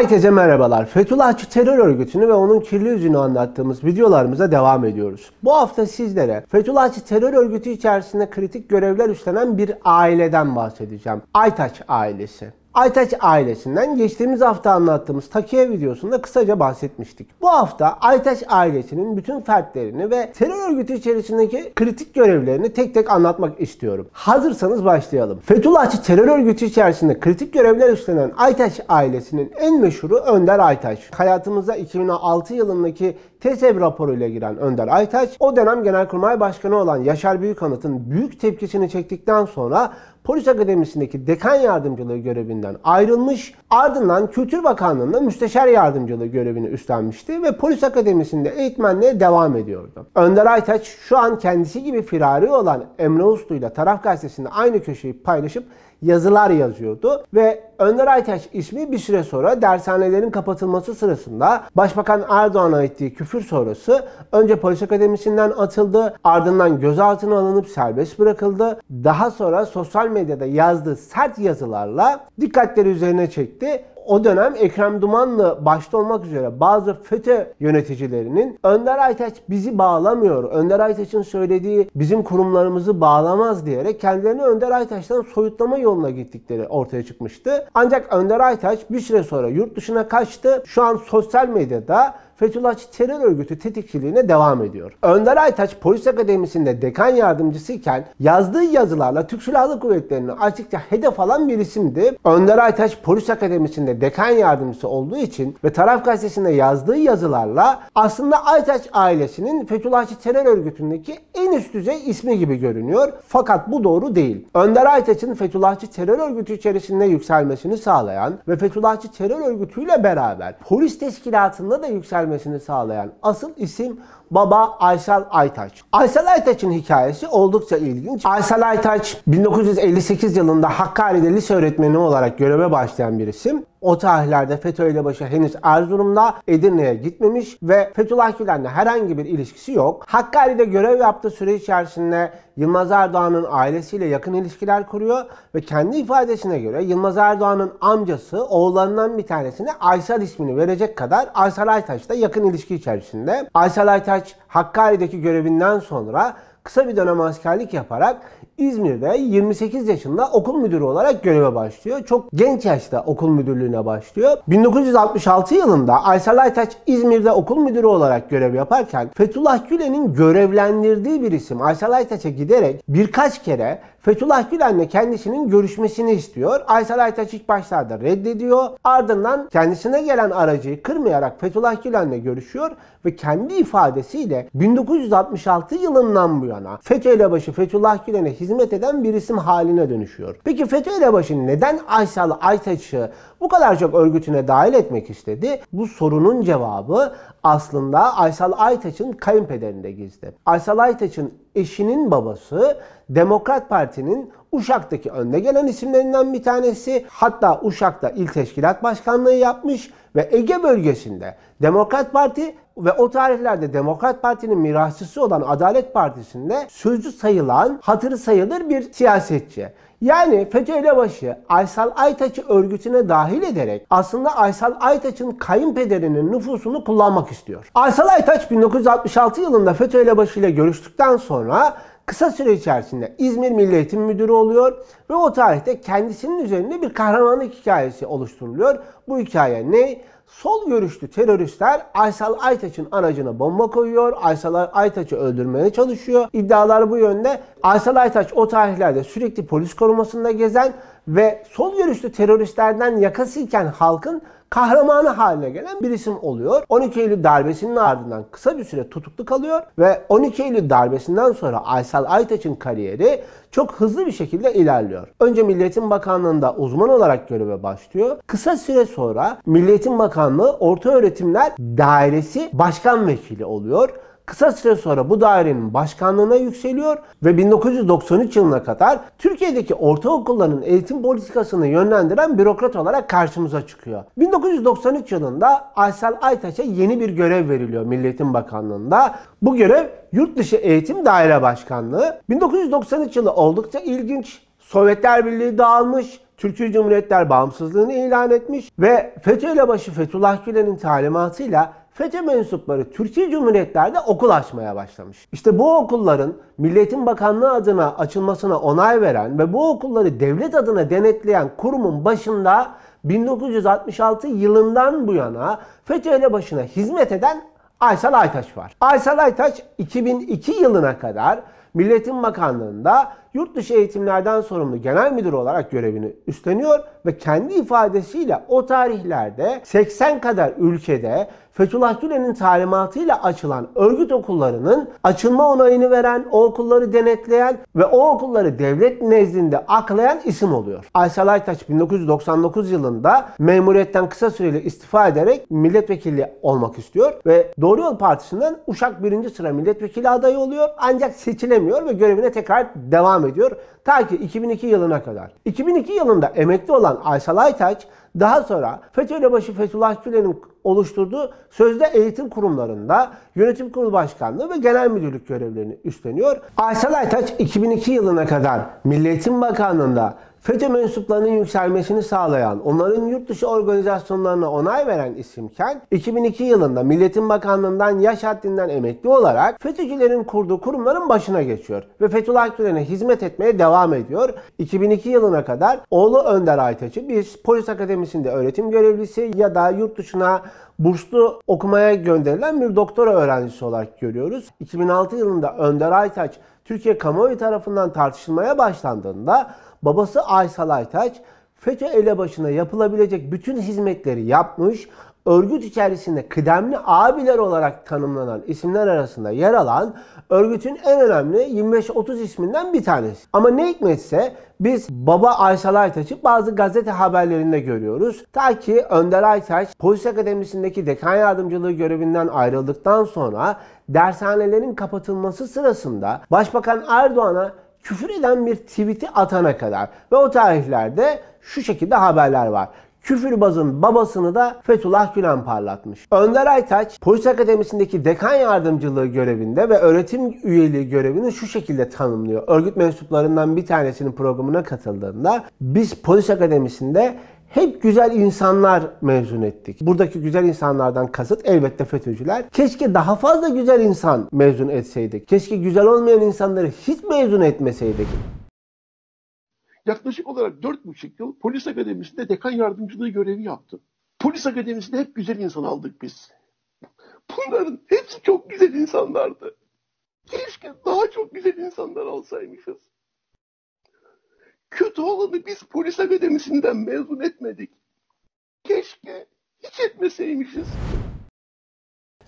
Herkese merhabalar. Fethullahçı terör örgütünü ve onun kirli yüzünü anlattığımız videolarımıza devam ediyoruz. Bu hafta sizlere Fethullahçı terör örgütü içerisinde kritik görevler üstlenen bir aileden bahsedeceğim. Aytaç ailesi. Aytaç ailesinden geçtiğimiz hafta anlattığımız takiye videosunda kısaca bahsetmiştik. Bu hafta Aytaç ailesinin bütün fertlerini ve terör örgütü içerisindeki kritik görevlerini tek tek anlatmak istiyorum. Hazırsanız başlayalım. Fethullahçı terör örgütü içerisinde kritik görevler üstlenen Aytaç ailesinin en meşhuru Önder Aytaç. Hayatımıza 2006 yılındaki TESEB raporuyla giren Önder Aytaç, o dönem Genelkurmay Başkanı olan Yaşar Büyükanıt'ın büyük tepkisini çektikten sonra Polis Akademisi'ndeki dekan yardımcılığı görevinden ayrılmış, ardından Kültür Bakanlığı'nda müsteşar yardımcılığı görevini üstlenmişti ve Polis Akademisi'nde eğitmenliğe devam ediyordu. Önder Aytaç şu an kendisi gibi firari olan Emre Uslu ile Taraf Gazetesi'nde aynı köşeyi paylaşıp yazılar yazıyordu ve Önder Aytaç ismi bir süre sonra dershanelerin kapatılması sırasında Başbakan Erdoğan'a ettiği küfür sonrası önce polis akademisinden atıldı, ardından gözaltına alınıp serbest bırakıldı. Daha sonra sosyal medyada yazdığı sert yazılarla dikkatleri üzerine çekti o dönem Ekrem Dumanlı başta olmak üzere bazı FETÖ yöneticilerinin Önder Aytaç bizi bağlamıyor, Önder Aytaç'ın söylediği bizim kurumlarımızı bağlamaz diyerek kendilerini Önder Aytaç'tan soyutlama yoluna gittikleri ortaya çıkmıştı. Ancak Önder Aytaç bir süre sonra yurt dışına kaçtı. Şu an sosyal medyada Fethullahçı terör örgütü tetikçiliğine devam ediyor. Önder Aytaç polis akademisinde dekan yardımcısı iken yazdığı yazılarla Türk Silahlı Kuvvetleri'ni açıkça hedef alan bir isimdi. Önder Aytaç polis akademisinde dekan yardımcısı olduğu için ve taraf gazetesinde yazdığı yazılarla aslında Aytaç ailesinin Fethullahçı terör örgütündeki en üst düzey ismi gibi görünüyor. Fakat bu doğru değil. Önder Aytaç'ın Fethullahçı terör örgütü içerisinde yükselmesini sağlayan ve Fethullahçı terör örgütüyle beraber polis teşkilatında da yükselmesini gelmesini sağlayan asıl isim baba Aysel Aytaç. Aysel Aytaç'ın hikayesi oldukça ilginç. Aysel Aytaç 1958 yılında Hakkari'de lise öğretmeni olarak göreve başlayan bir isim. O tarihlerde FETÖ ile başı henüz Erzurum'da Edirne'ye gitmemiş ve Fethullah Gülen'le herhangi bir ilişkisi yok. Hakkari'de görev yaptığı süre içerisinde Yılmaz Erdoğan'ın ailesiyle yakın ilişkiler kuruyor ve kendi ifadesine göre Yılmaz Erdoğan'ın amcası oğullarından bir tanesine Aysal ismini verecek kadar Aysal Aytaç'la yakın ilişki içerisinde. Aysal Aytaç Hakkari'deki görevinden sonra kısa bir dönem askerlik yaparak İzmir'de 28 yaşında okul müdürü olarak göreve başlıyor. Çok genç yaşta okul müdürlüğüne başlıyor. 1966 yılında Aysel Aytaç İzmir'de okul müdürü olarak görev yaparken Fethullah Gülen'in görevlendirdiği bir isim Aysel Aytaç'a giderek birkaç kere Fethullah Gülen'le kendisinin görüşmesini istiyor. Aysel Aytaç ilk başlarda reddediyor. Ardından kendisine gelen aracıyı kırmayarak Fethullah Gülen'le görüşüyor ve kendi ifadesiyle 1966 yılından bu yana FETÖ elebaşı Fethullah Gülen'e hizmet eden bir isim haline dönüşüyor. Peki FETÖ elebaşı neden Aysal Aytaç'ı bu kadar çok örgütüne dahil etmek istedi? Bu sorunun cevabı aslında Aysal Aytaç'ın kayınpederinde gizli. Aysal Aytaç'ın eşinin babası Demokrat Parti'nin Uşak'taki önde gelen isimlerinden bir tanesi. Hatta Uşak'ta il teşkilat başkanlığı yapmış ve Ege bölgesinde Demokrat Parti ve o tarihlerde Demokrat Parti'nin mirasçısı olan Adalet Partisi'nde sözcü sayılan, hatırı sayılır bir siyasetçi. Yani FETÖ elebaşı Aysal Aytaç'ı örgütüne dahil ederek aslında Aysal Aytaç'ın kayınpederinin nüfusunu kullanmak istiyor. Aysal Aytaç 1966 yılında FETÖ elebaşı ile görüştükten sonra kısa süre içerisinde İzmir Milli Eğitim Müdürü oluyor ve o tarihte kendisinin üzerinde bir kahramanlık hikayesi oluşturuluyor. Bu hikaye ne? Sol görüşlü teröristler Aysal Aytaç'ın aracına bomba koyuyor. Aysal Aytaç'ı öldürmeye çalışıyor. İddialar bu yönde. Aysal Aytaç o tarihlerde sürekli polis korumasında gezen ve sol görüşlü teröristlerden yakasıyken halkın kahramanı haline gelen bir isim oluyor. 12 Eylül darbesinin ardından kısa bir süre tutuklu kalıyor ve 12 Eylül darbesinden sonra Aysel Aytaç'ın kariyeri çok hızlı bir şekilde ilerliyor. Önce Milliyetin Bakanlığı'nda uzman olarak göreve başlıyor. Kısa süre sonra Milliyetin Bakanlığı Orta Öğretimler Dairesi Başkan Vekili oluyor Kısa süre sonra bu dairenin başkanlığına yükseliyor ve 1993 yılına kadar Türkiye'deki ortaokulların eğitim politikasını yönlendiren bürokrat olarak karşımıza çıkıyor. 1993 yılında Aysel Aytaç'a yeni bir görev veriliyor Milliyetin Bakanlığı'nda. Bu görev Yurt dışı Eğitim Daire Başkanlığı. 1993 yılı oldukça ilginç. Sovyetler Birliği dağılmış, Türkiye Cumhuriyetler bağımsızlığını ilan etmiş ve FETÖ ile başı Fethullah Gülen'in talimatıyla FETÖ mensupları Türkiye Cumhuriyetlerde okul açmaya başlamış. İşte bu okulların Milliyetin Bakanlığı adına açılmasına onay veren ve bu okulları devlet adına denetleyen kurumun başında 1966 yılından bu yana FETÖ başına hizmet eden Aysel Aytaç var. Aysel Aytaç 2002 yılına kadar Milliyetin Bakanlığı'nda yurt dışı eğitimlerden sorumlu genel müdür olarak görevini üstleniyor ve kendi ifadesiyle o tarihlerde 80 kadar ülkede Fethullah Gülen'in talimatıyla açılan örgüt okullarının açılma onayını veren, o okulları denetleyen ve o okulları devlet nezdinde aklayan isim oluyor. Aysel Aytaç 1999 yılında memuriyetten kısa süreli istifa ederek milletvekili olmak istiyor ve Doğru Yol Partisi'nden Uşak birinci sıra milletvekili adayı oluyor ancak seçilemiyor ve görevine tekrar devam devam ediyor ta ki 2002 yılına kadar. 2002 yılında emekli olan Aysel Aytaç daha sonra Başı Fethullah Gülen'in oluşturduğu sözde eğitim kurumlarında yönetim kurulu başkanlığı ve genel müdürlük görevlerini üstleniyor. Aysel Aytaç 2002 yılına kadar Milli Eğitim Bakanlığı'nda FETÖ mensuplarının yükselmesini sağlayan, onların yurt dışı organizasyonlarına onay veren isimken 2002 yılında Milletin Bakanlığından yaş haddinden emekli olarak FETÖ'cülerin kurduğu kurumların başına geçiyor ve Fethullah Gülen'e hizmet etmeye devam ediyor. 2002 yılına kadar oğlu Önder Aytaç'ı bir polis akademisinde öğretim görevlisi ya da yurt dışına burslu okumaya gönderilen bir doktora öğrencisi olarak görüyoruz. 2006 yılında Önder Aytaç Türkiye kamuoyu tarafından tartışılmaya başlandığında Babası Aysal Aytaç FETÖ elebaşına yapılabilecek bütün hizmetleri yapmış, örgüt içerisinde kıdemli abiler olarak tanımlanan isimler arasında yer alan örgütün en önemli 25-30 isminden bir tanesi. Ama ne hikmetse biz baba Aysel Aytaç'ı bazı gazete haberlerinde görüyoruz. Ta ki Önder Aytaç polis akademisindeki dekan yardımcılığı görevinden ayrıldıktan sonra dershanelerin kapatılması sırasında Başbakan Erdoğan'a küfür eden bir tweet'i atana kadar ve o tarihlerde şu şekilde haberler var. Küfürbazın babasını da Fethullah Gülen parlatmış. Önder Aytaç, polis akademisindeki dekan yardımcılığı görevinde ve öğretim üyeliği görevini şu şekilde tanımlıyor. Örgüt mensuplarından bir tanesinin programına katıldığında biz polis akademisinde hep güzel insanlar mezun ettik. Buradaki güzel insanlardan kasıt elbette FETÖ'cüler. Keşke daha fazla güzel insan mezun etseydik. Keşke güzel olmayan insanları hiç mezun etmeseydik. Yaklaşık olarak 4,5 yıl polis akademisinde dekan yardımcılığı görevi yaptım. Polis akademisinde hep güzel insan aldık biz. Bunların hepsi çok güzel insanlardı. Keşke daha çok güzel insanlar alsaymışız. Kötü olanı biz polis akademisinden mezun etmedik. Keşke hiç etmeseymişiz.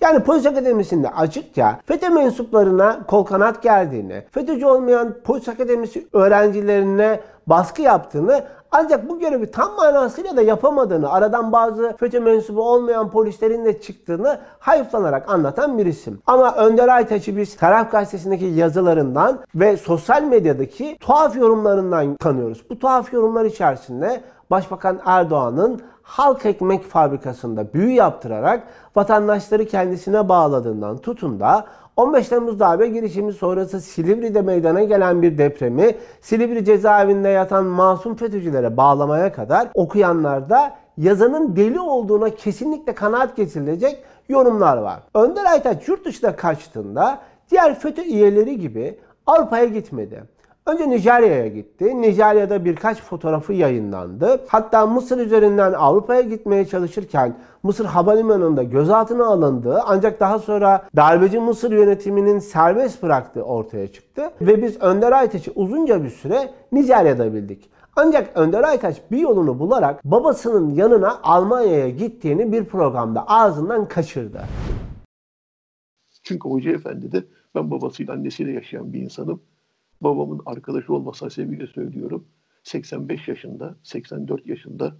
Yani polis akademisinde açıkça FETÖ mensuplarına kol kanat geldiğini, FETÖ'cü olmayan polis akademisi öğrencilerine baskı yaptığını ancak bu görevi tam manasıyla da yapamadığını, aradan bazı FETÖ mensubu olmayan polislerin de çıktığını hayıflanarak anlatan bir isim. Ama Önder Aytaç'ı biz Taraf Gazetesi'ndeki yazılarından ve sosyal medyadaki tuhaf yorumlarından tanıyoruz. Bu tuhaf yorumlar içerisinde Başbakan Erdoğan'ın halk ekmek fabrikasında büyü yaptırarak vatandaşları kendisine bağladığından tutun da 15 Temmuz darbe girişimi sonrası Silivri'de meydana gelen bir depremi Silivri cezaevinde yatan masum FETÖ'cülere bağlamaya kadar okuyanlarda yazanın deli olduğuna kesinlikle kanaat getirilecek yorumlar var. Önder Aytaç yurt dışına kaçtığında diğer FETÖ üyeleri gibi Avrupa'ya gitmedi. Önce Nijerya'ya gitti. Nijerya'da birkaç fotoğrafı yayınlandı. Hatta Mısır üzerinden Avrupa'ya gitmeye çalışırken Mısır havalimanında gözaltına alındı. Ancak daha sonra darbeci Mısır yönetiminin serbest bıraktığı ortaya çıktı. Ve biz Önder Aytaç'ı uzunca bir süre Nijerya'da bildik. Ancak Önder Aytaç bir yolunu bularak babasının yanına Almanya'ya gittiğini bir programda ağzından kaçırdı. Çünkü Hoca Efendi de ben babasıyla annesiyle yaşayan bir insanım babamın arkadaşı olmasa sebebiyle söylüyorum. 85 yaşında, 84 yaşında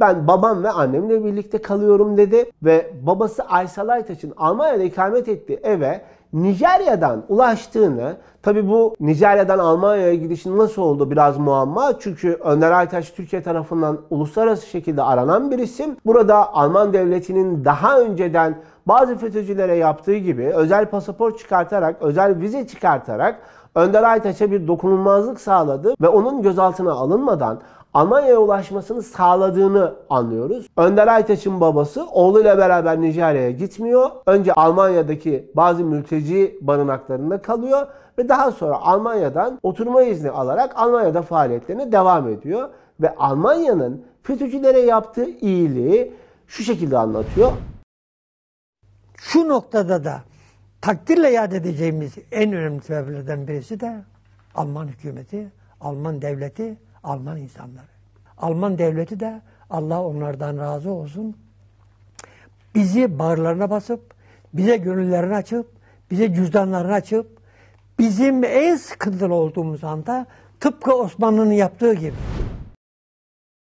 ben babam ve annemle birlikte kalıyorum dedi ve babası Aysel Aytaç'ın Almanya'da ikamet etti eve Nijerya'dan ulaştığını, tabi bu Nijerya'dan Almanya'ya gidişin nasıl oldu biraz muamma. Çünkü Önder Aytaş Türkiye tarafından uluslararası şekilde aranan bir isim. Burada Alman devletinin daha önceden bazı FETÖ'cülere yaptığı gibi özel pasaport çıkartarak, özel vize çıkartarak Önder Aytaç'a bir dokunulmazlık sağladı ve onun gözaltına alınmadan Almanya'ya ulaşmasını sağladığını anlıyoruz. Önder Aytaç'ın babası oğluyla beraber Nijerya'ya gitmiyor. Önce Almanya'daki bazı mülteci barınaklarında kalıyor ve daha sonra Almanya'dan oturma izni alarak Almanya'da faaliyetlerine devam ediyor. Ve Almanya'nın FETÖ'cülere yaptığı iyiliği şu şekilde anlatıyor. Şu noktada da takdirle yad edeceğimiz en önemli sebeplerden birisi de Alman hükümeti, Alman devleti Alman insanları. Alman devleti de Allah onlardan razı olsun. Bizi bağırlarına basıp, bize gönüllerini açıp, bize cüzdanlarını açıp, bizim en sıkıntılı olduğumuz anda tıpkı Osmanlı'nın yaptığı gibi.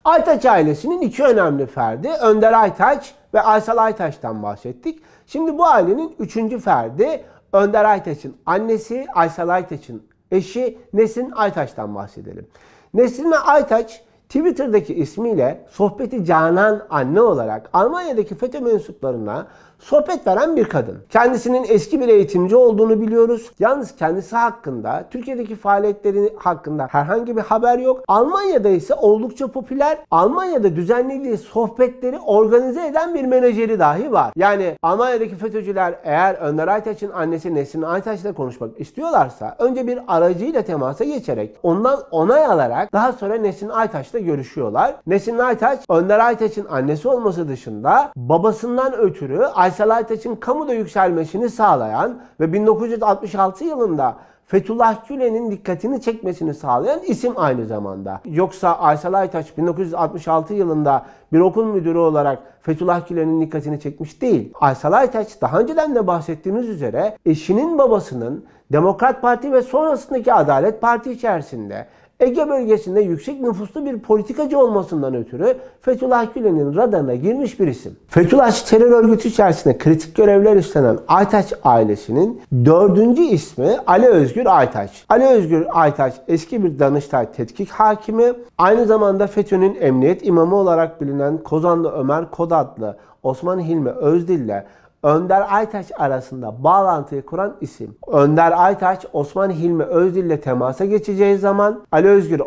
Aytaç ailesinin iki önemli ferdi Önder Aytaç ve Aysel Aytaç'tan bahsettik. Şimdi bu ailenin üçüncü ferdi Önder Aytaç'ın annesi Aysel Aytaç'ın eşi Nesin Aytaç'tan bahsedelim. Nesrin Aytaç Twitter'daki ismiyle Sohbeti Canan Anne olarak Almanya'daki FETÖ mensuplarına sohbet veren bir kadın. Kendisinin eski bir eğitimci olduğunu biliyoruz. Yalnız kendisi hakkında, Türkiye'deki faaliyetleri hakkında herhangi bir haber yok. Almanya'da ise oldukça popüler. Almanya'da düzenlediği sohbetleri organize eden bir menajeri dahi var. Yani Almanya'daki FETÖ'cüler eğer Önder Aytaç'ın annesi Nesrin Aytaç'la konuşmak istiyorlarsa önce bir aracıyla temasa geçerek ondan onay alarak daha sonra Nesrin Aytaç'la Aytaç'la görüşüyorlar. Nesin Aytaç, Önder Aytaç'ın annesi olması dışında babasından ötürü Aysel Aytaç'ın kamuda yükselmesini sağlayan ve 1966 yılında Fethullah Gülen'in dikkatini çekmesini sağlayan isim aynı zamanda. Yoksa Aysel Aytaç 1966 yılında bir okul müdürü olarak Fethullah Gülen'in dikkatini çekmiş değil. Aysel Aytaç daha önceden de bahsettiğimiz üzere eşinin babasının Demokrat Parti ve sonrasındaki Adalet Parti içerisinde Ege bölgesinde yüksek nüfuslu bir politikacı olmasından ötürü Fethullah Gülen'in radarına girmiş bir isim. Fethullah terör örgütü içerisinde kritik görevler üstlenen Aytaç ailesinin dördüncü ismi Ali Özgür Özgür Aytaç. Ali Özgür Aytaç eski bir Danıştay tetkik hakimi. Aynı zamanda FETÖ'nün emniyet imamı olarak bilinen Kozanlı Ömer Kodatlı, Osman Hilmi Özdil ile. Önder Aytaç arasında bağlantıyı kuran isim. Önder Aytaç Osman Hilmi Özdil ile temasa geçeceği zaman Ali Özgür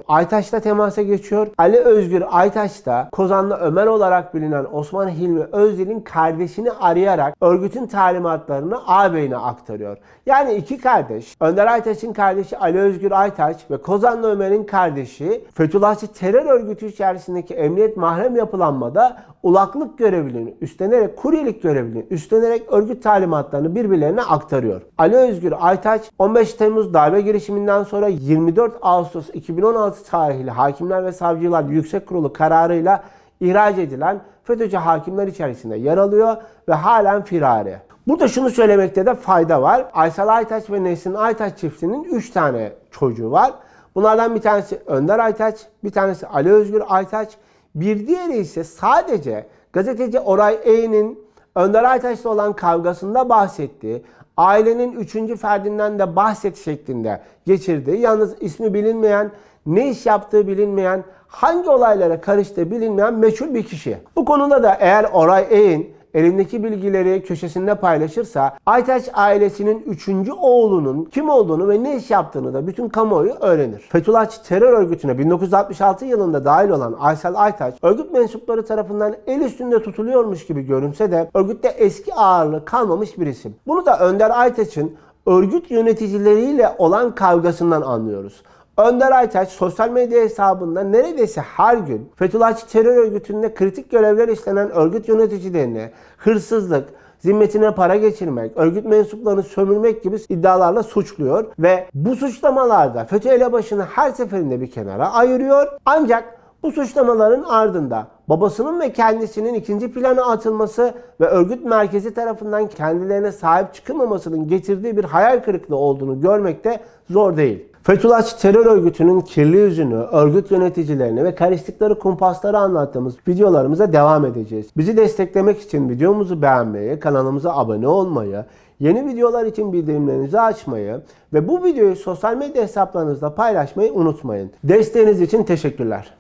ile temasa geçiyor. Ali Özgür Aytaç da Kozanlı Ömer olarak bilinen Osman Hilmi Özdil'in kardeşini arayarak örgütün talimatlarını ağabeyine aktarıyor. Yani iki kardeş Önder Aytaç'ın kardeşi Ali Özgür Aytaç ve Kozanlı Ömer'in kardeşi Fethullahçı terör örgütü içerisindeki emniyet mahrem yapılanmada ulaklık görevini üstlenerek kuryelik görevini üstlenerek yönelerek örgüt talimatlarını birbirlerine aktarıyor. Ali Özgür Aytaç 15 Temmuz darbe girişiminden sonra 24 Ağustos 2016 tarihli Hakimler ve Savcılar Yüksek Kurulu kararıyla ihraç edilen FETÖ'cü hakimler içerisinde yer alıyor ve halen firari. Burada şunu söylemekte de fayda var. Aysel Aytaç ve Nesin Aytaç çiftinin 3 tane çocuğu var. Bunlardan bir tanesi Önder Aytaç, bir tanesi Ali Özgür Aytaç, bir diğeri ise sadece gazeteci Oray Eğ'nin Önder Aytaş'la olan kavgasında bahsetti. Ailenin üçüncü ferdinden de bahset şeklinde geçirdi. Yalnız ismi bilinmeyen, ne iş yaptığı bilinmeyen, hangi olaylara karıştığı bilinmeyen meçhul bir kişi. Bu konuda da eğer Oray Eğin elindeki bilgileri köşesinde paylaşırsa Aytaç ailesinin 3. oğlunun kim olduğunu ve ne iş yaptığını da bütün kamuoyu öğrenir. Fethullahçı terör örgütüne 1966 yılında dahil olan Aysel Aytaç örgüt mensupları tarafından el üstünde tutuluyormuş gibi görünse de örgütte eski ağırlığı kalmamış bir isim. Bunu da Önder Aytaç'ın örgüt yöneticileriyle olan kavgasından anlıyoruz. Önder Aytaç sosyal medya hesabında neredeyse her gün Fethullahçı terör örgütünde kritik görevler işlenen örgüt yöneticilerine hırsızlık, zimmetine para geçirmek, örgüt mensuplarını sömürmek gibi iddialarla suçluyor ve bu suçlamalarda FETÖ elebaşını her seferinde bir kenara ayırıyor. Ancak bu suçlamaların ardında babasının ve kendisinin ikinci plana atılması ve örgüt merkezi tarafından kendilerine sahip çıkılmamasının getirdiği bir hayal kırıklığı olduğunu görmek de zor değil. Fethullahçı terör örgütünün kirli yüzünü, örgüt yöneticilerini ve karıştıkları kumpasları anlattığımız videolarımıza devam edeceğiz. Bizi desteklemek için videomuzu beğenmeyi, kanalımıza abone olmayı, yeni videolar için bildirimlerinizi açmayı ve bu videoyu sosyal medya hesaplarınızda paylaşmayı unutmayın. Desteğiniz için teşekkürler.